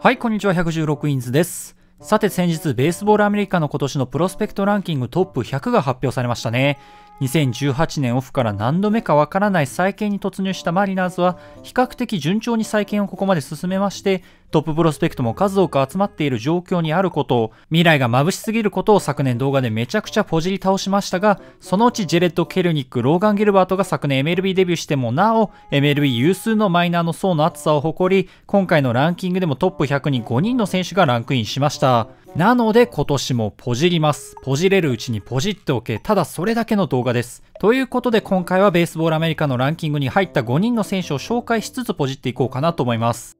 はい、こんにちは、116インズです。さて先日、ベースボールアメリカの今年のプロスペクトランキングトップ100が発表されましたね。2018年オフから何度目かわからない再建に突入したマリナーズは、比較的順調に再建をここまで進めまして、トッププロスペクトも数多く集まっている状況にあることを、未来が眩しすぎることを昨年動画でめちゃくちゃポジり倒しましたが、そのうちジェレット・ケルニック、ローガン・ギルバートが昨年 MLB デビューしてもなお、MLB 有数のマイナーの層の厚さを誇り、今回のランキングでもトップ100に5人の選手がランクインしました。なので今年もポジります。ポジれるうちにポジっておけ。ただそれだけの動画です。ということで今回はベースボールアメリカのランキングに入った5人の選手を紹介しつつポジっていこうかなと思います。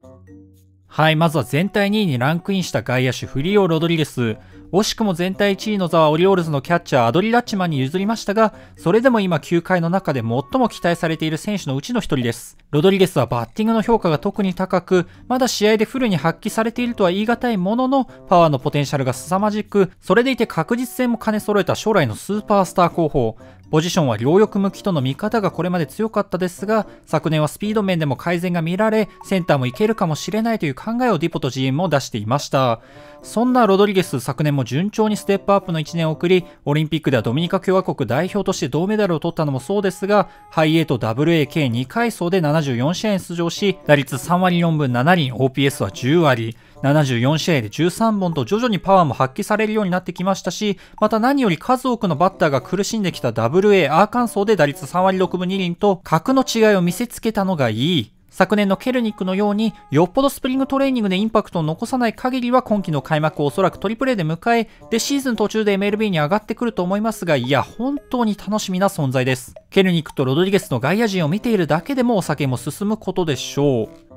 はい、まずは全体2位にランクインした外野手フリオ・ロドリゲス。惜しくも全体1位の座はオリオールズのキャッチャーアドリ・ラッチマンに譲りましたが、それでも今球界の中で最も期待されている選手のうちの一人です。ロドリゲスはバッティングの評価が特に高く、まだ試合でフルに発揮されているとは言い難いものの、パワーのポテンシャルが凄まじく、それでいて確実性も兼ね揃えた将来のスーパースター候補。ポジションは両翼向きとの見方がこれまで強かったですが、昨年はスピード面でも改善が見られ、センターもいけるかもしれないという考えをディポと GM も出していました。そんなロドリゲス、昨年も順調にステップアップの1年を送り、オリンピックではドミニカ共和国代表として銅メダルを取ったのもそうですが、ハイエ A と WA 計2階層で74試合に出場し、打率3割4分7厘、OPS は10割。74試合で13本と徐々にパワーも発揮されるようになってきましたし、また何より数多くのバッターが苦しんできた WA アーカンソーで打率3割6分2厘と格の違いを見せつけたのがいい。昨年のケルニックのように、よっぽどスプリングトレーニングでインパクトを残さない限りは今季の開幕をおそらくトリプレイで迎え、で、シーズン途中で MLB に上がってくると思いますが、いや、本当に楽しみな存在です。ケルニックとロドリゲスの外野陣を見ているだけでもお酒も進むことでしょう。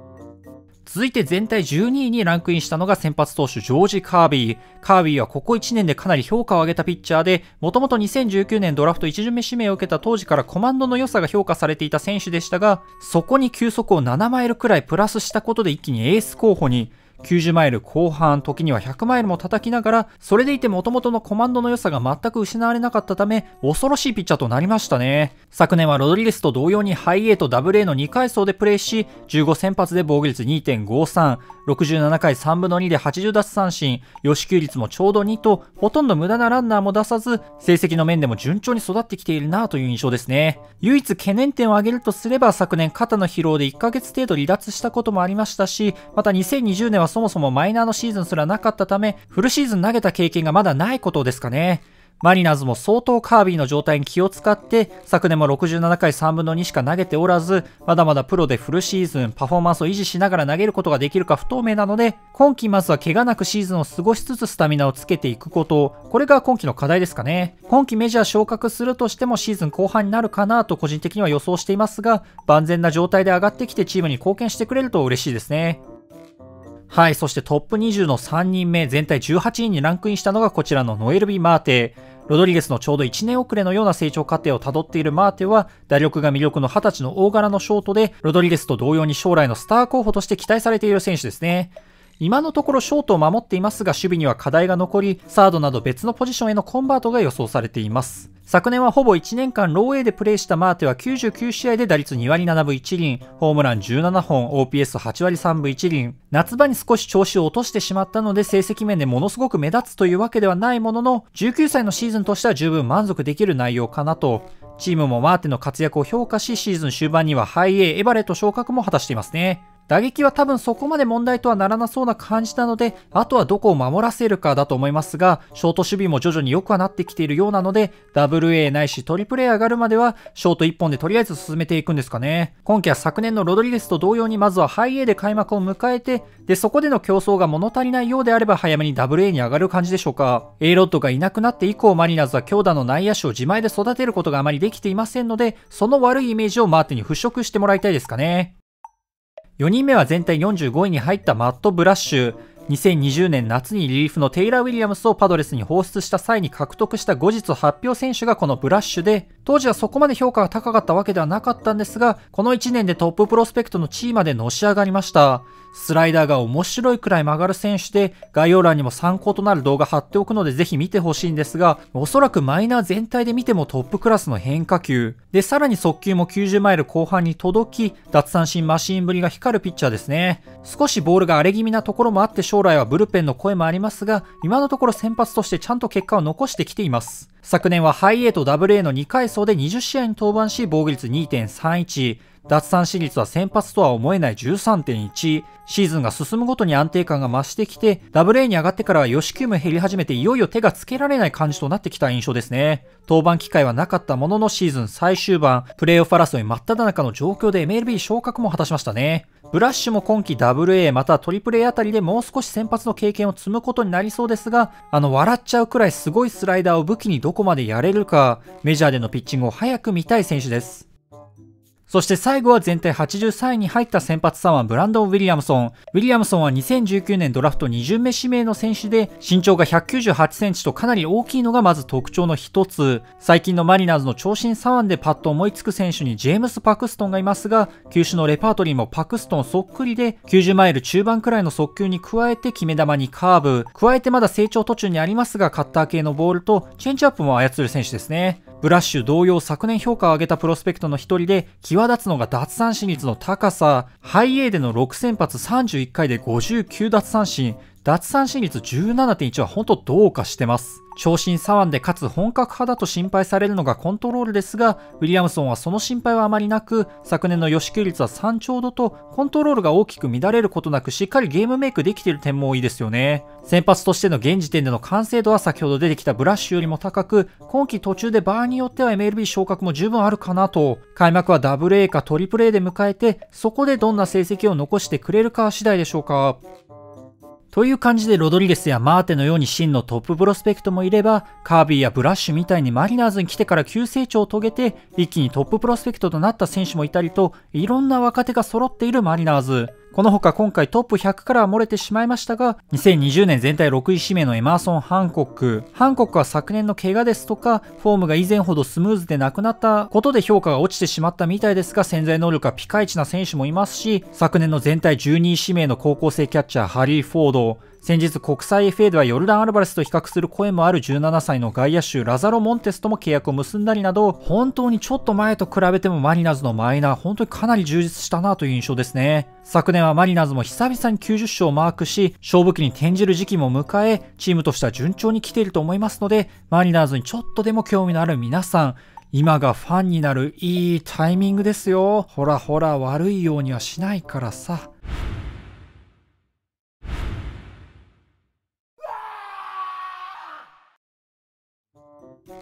続いて全体12位にランクインしたのが先発投手ジョージ・カービー。カービーはここ1年でかなり評価を上げたピッチャーで、もともと2019年ドラフト1巡目指名を受けた当時からコマンドの良さが評価されていた選手でしたが、そこに球速を7マイルくらいプラスしたことで一気にエース候補に、90マイル後半、時には100マイルも叩きながら、それでいて元々のコマンドの良さが全く失われなかったため、恐ろしいピッチャーとなりましたね。昨年はロドリゲスと同様にハイ A と WA の2階層でプレーし、15先発で防御率2.53、67回3分の2で80奪三振、予支給率もちょうど2と、ほとんど無駄なランナーも出さず、成績の面でも順調に育ってきているなという印象ですね。唯一懸念点を挙げるとすれば、昨年肩の疲労で1ヶ月程度離脱したこともありましたし、また2020年はそもそもマイナーのシーズンすらなかったため、フルシーズン投げた経験がまだないことですかね。マリナーズも相当カービィの状態に気を使って、昨年も67回3分の2しか投げておらず、まだまだプロでフルシーズン、パフォーマンスを維持しながら投げることができるか不透明なので、今季まずは怪我なくシーズンを過ごしつつスタミナをつけていくこと、これが今季の課題ですかね。今季メジャー昇格するとしてもシーズン後半になるかなと個人的には予想していますが、万全な状態で上がってきてチームに貢献してくれると嬉しいですね。はい、そしてトップ20の3人目、全体18位にランクインしたのがこちらのノエル・ビ・マーテ。ロドリゲスのちょうど1年遅れのような成長過程をたどっているマーテは、打力が魅力の20歳の大柄のショートで、ロドリゲスと同様に将来のスター候補として期待されている選手ですね。今のところショートを守っていますが守備には課題が残り、サードなど別のポジションへのコンバートが予想されています。昨年はほぼ1年間ロー A でプレーしたマーテは99試合で打率2割7分1厘、ホームラン17本、OPS8 割3分1厘。夏場に少し調子を落としてしまったので成績面でものすごく目立つというわけではないものの、19歳のシーズンとしては十分満足できる内容かなと。チームもマーテの活躍を評価し、シーズン終盤にはハイエーエバレット昇格も果たしていますね。打撃は多分そこまで問題とはならなそうな感じなので、あとはどこを守らせるかだと思いますが、ショート守備も徐々に良くはなってきているようなので、WA ないしトリプル A 上がるまでは、ショート1本でとりあえず進めていくんですかね。今季は昨年のロドリゲスと同様に、まずはハイ A で開幕を迎えて、で、そこでの競争が物足りないようであれば早めに WA に上がる感じでしょうか。A ロッドがいなくなって以降、マリナーズは強打の内野手を自前で育てることがあまりできていませんので、その悪いイメージをマーティに払拭してもらいたいですかね。4人目は全体45位に入ったマット・ブラッシュ。2020年夏にリリーフのテイラー・ウィリアムスをパドレスに放出した際に獲得した後日発表選手がこのブラッシュで、当時はそこまで評価が高かったわけではなかったんですが、この1年でトッププロスペクトの地位までのし上がりました。スライダーが面白いくらい曲がる選手で、概要欄にも参考となる動画貼っておくのでぜひ見てほしいんですが、おそらくマイナー全体で見てもトップクラスの変化球。で、さらに速球も90マイル後半に届き、奪三振マシンぶりが光るピッチャーですね。少しボールが荒れ気味なところもあって将来はブルペンの声もありますが、今のところ先発としてちゃんと結果を残してきています。昨年はハイ A と w a の2回走で20試合に登板し、防御率2.31、脱三振率は先発とは思えない13.1、シーズンが進むごとに安定感が増してきて、w a に上がってからは吉球も減り始めていよいよ手がつけられない感じとなってきた印象ですね。登板機会はなかったもののシーズン最終盤、プレーオフ争い真っ只中の状況で MLB 昇格も果たしましたね。ブラッシュも今季 AA または AAA あたりでもう少し先発の経験を積むことになりそうですが、あの笑っちゃうくらいすごいスライダーを武器にどこまでやれるか、メジャーでのピッチングを早く見たい選手です。そして最後は全体83位に入った先発左ンブランドン・ウィリアムソン。ウィリアムソンは2019年ドラフト2巡目指名の選手で身長が198センチとかなり大きいのがまず特徴の一つ。最近のマリナーズの長身左腕でパッと思いつく選手にジェームス・パクストンがいますが、球種のレパートリーもパクストンそっくりで90マイル中盤くらいの速球に加えて決め球にカーブ。加えてまだ成長途中にありますがカッター系のボールとチェンジアップも操る選手ですね。ブラッシュ同様昨年評価を上げたプロスペクトの一人で、極立つのが奪三振率の高さ、ハイエーでの6先発31回で59奪三振、奪三振率17.1は本当どうかしてます。長身左腕でかつ本格派だと心配されるのがコントロールですが、ウィリアムソンはその心配はあまりなく、昨年の予支給率は3丁度と、コントロールが大きく乱れることなくしっかりゲームメイクできている点も多いですよね。先発としての現時点での完成度は先ほど出てきたブラッシュよりも高く、今季途中で場合によっては MLB 昇格も十分あるかなと、開幕は AA か AAA で迎えて、そこでどんな成績を残してくれるか次第でしょうか。という感じでロドリゲスやマーテのように真のトッププロスペクトもいれば、カービィやブラッシュみたいにマリナーズに来てから急成長を遂げて、一気にトッププロスペクトとなった選手もいたりと、いろんな若手が揃っているマリナーズ。この他今回トップ100からは漏れてしまいましたが、2020年全体6位指名のエマーソン・ハンコック。ハンコックは昨年の怪我ですとか、フォームが以前ほどスムーズでなくなったことで評価が落ちてしまったみたいですが、潜在能力はピカイチな選手もいますし、昨年の全体12位指名の高校生キャッチャー、ハリー・フォード、先日国際 FA ではヨルダン・アルバレスと比較する声もある17歳の外野手ラザロ・モンテスとも契約を結んだりなど本当にちょっと前と比べてもマリナーズのマイナー本当にかなり充実したなという印象ですね昨年はマリナーズも久々に90勝をマークし勝負期に転じる時期も迎えチームとしては順調に来ていると思いますのでマリナーズにちょっとでも興味のある皆さん今がファンになるいいタイミングですよほらほら悪いようにはしないからさ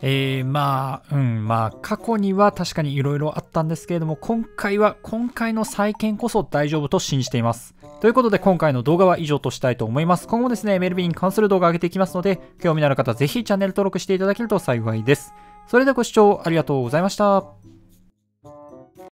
えー、まあ、うん、まあ、過去には確かにいろいろあったんですけれども、今回は、今回の再建こそ大丈夫と信じています。ということで、今回の動画は以上としたいと思います。今後ですね、MLB に関する動画を上げていきますので、興味のある方、ぜひチャンネル登録していただけると幸いです。それではご視聴ありがとうございました。